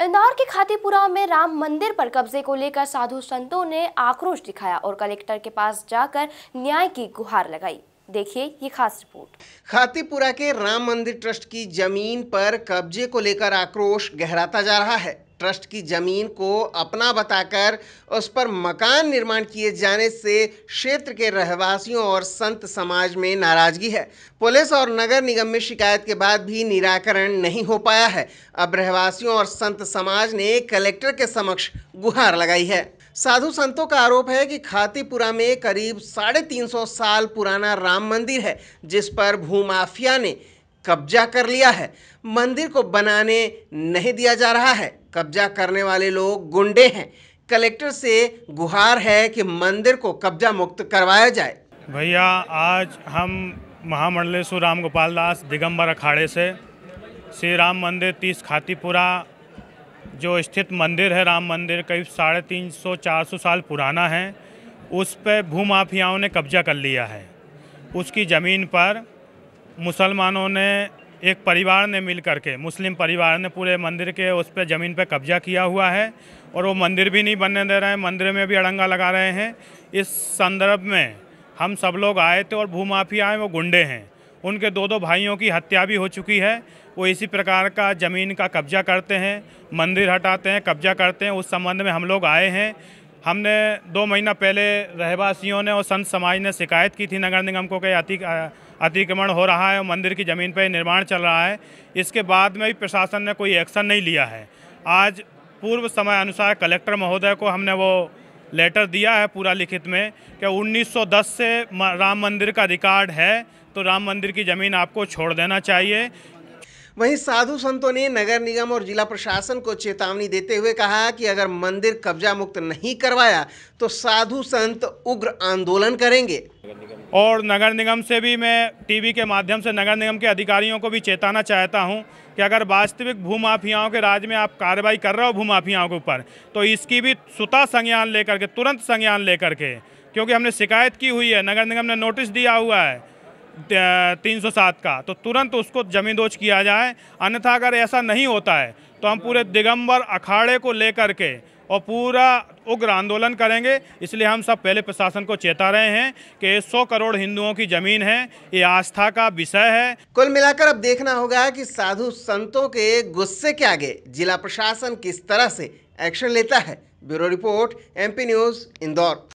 इंदौर के खातीपुरा में राम मंदिर पर कब्जे को लेकर साधु संतों ने आक्रोश दिखाया और कलेक्टर के पास जाकर न्याय की गुहार लगाई देखिए ये खास रिपोर्ट खातीपुरा के राम मंदिर ट्रस्ट की जमीन पर कब्जे को लेकर आक्रोश गहराता जा रहा है ट्रस्ट की ज़मीन को अपना बताकर उस पर मकान निर्माण किए जाने से क्षेत्र के रहवासियों और संत समाज में नाराज़गी है पुलिस और नगर निगम में शिकायत के बाद भी निराकरण नहीं हो पाया है अब रहवासियों और संत समाज ने कलेक्टर के समक्ष गुहार लगाई है साधु संतों का आरोप है कि खातीपुरा में करीब साढ़े तीन सौ साल पुराना राम मंदिर है जिस पर भूमाफिया ने कब्जा कर लिया है मंदिर को बनाने नहीं दिया जा रहा है कब्जा करने वाले लोग गुंडे हैं कलेक्टर से गुहार है कि मंदिर को कब्जा मुक्त करवाया जाए भैया आज हम महामंडलेश्वर राम गोपाल दास दिगम्बर अखाड़े से श्री राम मंदिर तीस खातीपुरा जो स्थित मंदिर है राम मंदिर करीब साढ़े तीन सौ चार सौ साल पुराना है उस पर भूमाफियाओं ने कब्जा कर लिया है उसकी ज़मीन पर मुसलमानों ने एक परिवार ने मिल करके मुस्लिम परिवार ने पूरे मंदिर के उस पर ज़मीन पर कब्जा किया हुआ है और वो मंदिर भी नहीं बनने दे रहे हैं मंदिर में भी अड़ंगा लगा रहे हैं इस संदर्भ में हम सब लोग आए थे और भूमाफिया आए वो गुंडे हैं उनके दो दो भाइयों की हत्या भी हो चुकी है वो इसी प्रकार का ज़मीन का कब्जा करते हैं मंदिर हटाते हैं कब्जा करते हैं उस संबंध में हम लोग आए हैं हमने दो महीना पहले रहवासियों ने और संत समाज ने शिकायत की थी नगर निगम को कि अति अतिक्रमण हो रहा है मंदिर की ज़मीन पर निर्माण चल रहा है इसके बाद में भी प्रशासन ने कोई एक्शन नहीं लिया है आज पूर्व समय अनुसार कलेक्टर महोदय को हमने वो लेटर दिया है पूरा लिखित में कि 1910 से राम मंदिर का रिकॉर्ड है तो राम मंदिर की ज़मीन आपको छोड़ देना चाहिए वहीं साधु संतों ने नगर निगम और जिला प्रशासन को चेतावनी देते हुए कहा कि अगर मंदिर कब्जा मुक्त नहीं करवाया तो साधु संत उग्र आंदोलन करेंगे और नगर निगम से भी मैं टीवी के माध्यम से नगर निगम के अधिकारियों को भी चेताना चाहता हूं कि अगर वास्तविक भूमाफियाओं के राज में आप कार्रवाई कर रहे हो भूमाफियाओं के ऊपर तो इसकी भी सुता संज्ञान लेकर के तुरंत संज्ञान लेकर के क्योंकि हमने शिकायत की हुई है नगर निगम ने नोटिस दिया हुआ है तीन सौ सात का तो तुरंत उसको जमींदोज किया जाए अन्यथा अगर ऐसा नहीं होता है तो हम पूरे दिगंबर अखाड़े को लेकर के और पूरा उग्र आंदोलन करेंगे इसलिए हम सब पहले प्रशासन को चेता रहे हैं कि 100 करोड़ हिंदुओं की जमीन है ये आस्था का विषय है कुल मिलाकर अब देखना होगा कि साधु संतों के गुस्से के आगे जिला प्रशासन किस तरह से एक्शन लेता है bureau report MP news Indore